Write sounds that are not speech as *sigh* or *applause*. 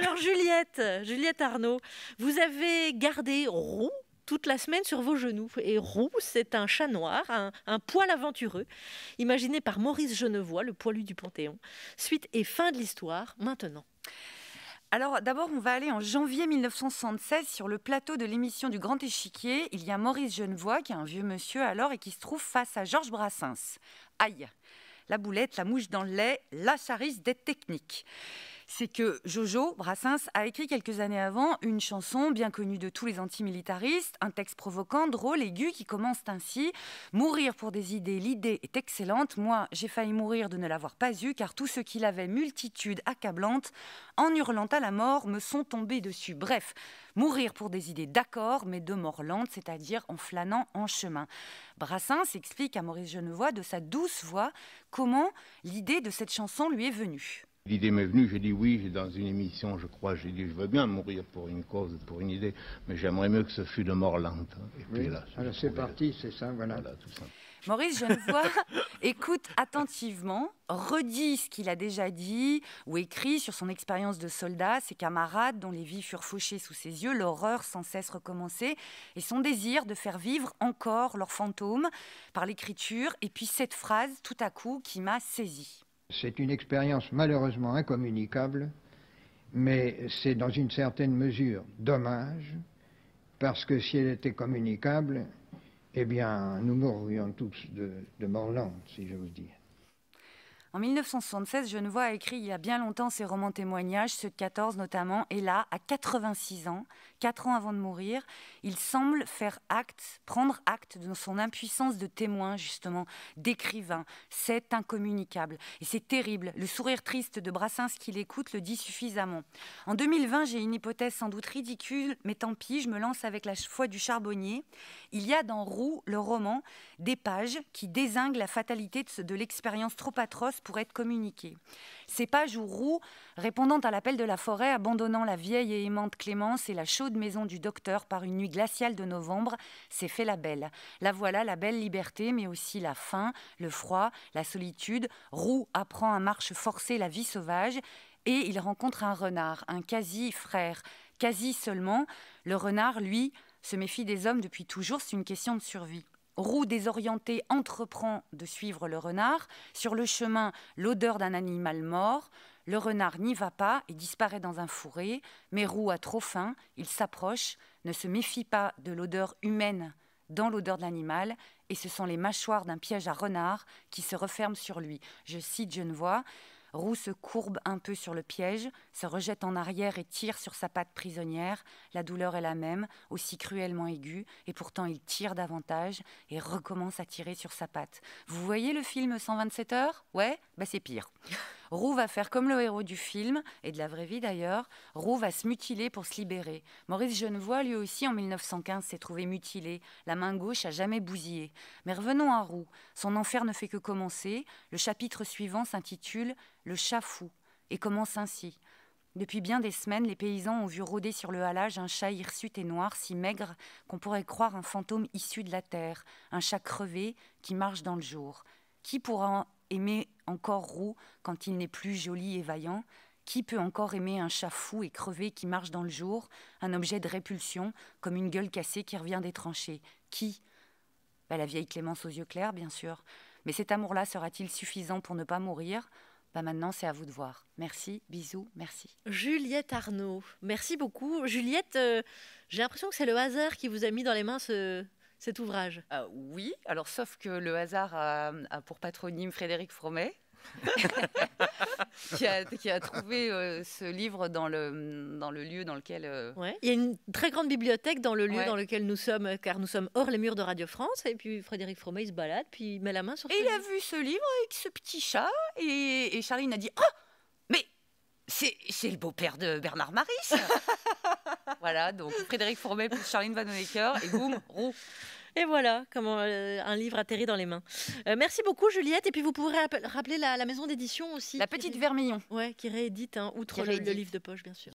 Alors Juliette, Juliette Arnaud, vous avez gardé roux toute la semaine sur vos genoux. Et roux, c'est un chat noir, un, poil aventureux, imaginé par Maurice Genevois, le poilu du Panthéon. Suite et fin de l'histoire, maintenant. Alors d'abord, on va aller en janvier 1976 sur le plateau de l'émission du Grand Échiquier. Il y a Maurice Genevois, qui est un vieux monsieur alors et qui se trouve face à Georges Brassens. Aïe, la boulette, la mouche dans le lait, la charisse des techniques c'est que Jojo Brassens a écrit quelques années avant une chanson bien connue de tous les antimilitaristes, un texte provocant, drôle, aigu qui commence ainsi Mourir pour des idées, l'idée est excellente. Moi, j'ai failli mourir de ne l'avoir pas eue, car tout ce qu'il avait, multitude accablante, en hurlant à la mort, me sont tombés dessus. Bref, mourir pour des idées, d'accord, mais de mort lente, c'est-à-dire en flânant en chemin. Brassens explique à Maurice Genevoix, de sa douce voix comment l'idée de cette chanson lui est venue. L'idée m'est venue, j'ai dit oui, dans une émission, je crois, j'ai dit je veux bien mourir pour une cause, pour une idée, mais j'aimerais mieux que ce fût de mort lente. Et puis ah, là, c'est parti, c'est ça, voilà. tout ça. Maurice vois, *laughs* écoute attentivement, redit ce qu'il a déjà dit ou écrit sur son expérience de soldat, ses camarades dont les vies furent fauchées sous ses yeux, l'horreur sans cesse recommencée et son désir de faire vivre encore leurs fantômes par l'écriture et puis cette phrase tout à coup qui m'a saisi. C'est une expérience malheureusement incommunicable, mais c'est dans une certaine mesure dommage, parce que si elle était communicable, eh bien, nous mourrions tous de, de si je vous dis. En 1976, Genevoix a écrit il y a bien longtemps ses romans témoignages, ceux de 14 notamment, et là, à 86 ans, 4 ans avant de mourir, il semble faire acte, prendre acte de son impuissance de témoin, justement, d'écrivain. C'est incommunicable. Et c'est terrible. Le sourire triste de Brassens qui l'écoute le dit suffisamment. En 2020, j'ai une hypothèse sans doute ridicule, mais tant pis, je me lance avec la foi du charbonnier. Il y a dans Roux, le roman, des pages qui désinguent la fatalité de l'expérience trop atroce pour être communiquée. pages où roux, répondant à l'appel de la forêt, abandonnant la vieille et aimante Clémence et la chaude maison du docteur par une nuit glaciale de novembre, s'est fait la belle. La voilà, la belle liberté, mais aussi la faim, le froid, la solitude. Roux apprend à marche forcée la vie sauvage et il rencontre un renard, un quasi-frère. Quasi seulement, le renard, lui, se méfie des hommes depuis toujours, c'est une question de survie. « Roux, désorienté, entreprend de suivre le renard. Sur le chemin, l'odeur d'un animal mort. Le renard n'y va pas et disparaît dans un fourré. Mais Roux a trop faim, il s'approche, ne se méfie pas de l'odeur humaine dans l'odeur de l'animal, et ce sont les mâchoires d'un piège à renard qui se referment sur lui. Je cite Genevois. Roux se courbe un peu sur le piège, se rejette en arrière et tire sur sa patte prisonnière. La douleur est la même, aussi cruellement aiguë, et pourtant il tire davantage et recommence à tirer sur sa patte. Vous voyez le film 127 heures Ouais Bah c'est pire. Roux va faire comme le héros du film, et de la vraie vie d'ailleurs, Roux va se mutiler pour se libérer. Maurice Genevoix, lui aussi, en 1915, s'est trouvé mutilé, la main gauche a jamais bousillé. Mais revenons à Roux. Son enfer ne fait que commencer. Le chapitre suivant s'intitule Le chat fou, et commence ainsi. Depuis bien des semaines, les paysans ont vu rôder sur le halage un chat hirsute et noir, si maigre qu'on pourrait croire un fantôme issu de la terre, un chat crevé qui marche dans le jour. Qui pourra aimer encore Roux quand il n'est plus joli et vaillant Qui peut encore aimer un chat fou et crevé qui marche dans le jour, un objet de répulsion, comme une gueule cassée qui revient des tranchées Qui bah, La vieille Clémence aux yeux clairs, bien sûr. Mais cet amour-là sera-t-il suffisant pour ne pas mourir bah, maintenant, c'est à vous de voir. Merci, bisous, merci. Juliette Arnaud, merci beaucoup. Juliette, euh, j'ai l'impression que c'est le hasard qui vous a mis dans les mains ce, cet ouvrage ah Oui, alors sauf que le hasard a, pour patronyme Frédéric Fromet. *laughs* *laughs* qui, a, trouvé euh, ce livre dans le, dans le lieu dans lequel... Euh, il y a une très grande bibliothèque dans le lieu dans lequel nous sommes, euh, car nous sommes hors les murs de Radio France. Et puis Frédéric Fromet, il se balade, puis il met la main sur... Et il a vu ce livre avec ce petit chat, et, et a dit... Ah, mais c'est le beau-père de Bernard Maris *laughs* Voilà, donc Frédéric Fourbet pour Charline Vanhoenacker et boum, Et voilà, comment euh, un livre atterrit dans les mains. Euh, merci beaucoup Juliette. Et puis vous pourrez rappeler la, maison d'édition aussi. La Petite Vermillon. Ouais, qui réédite hein, outre le livre de poche, bien sûr.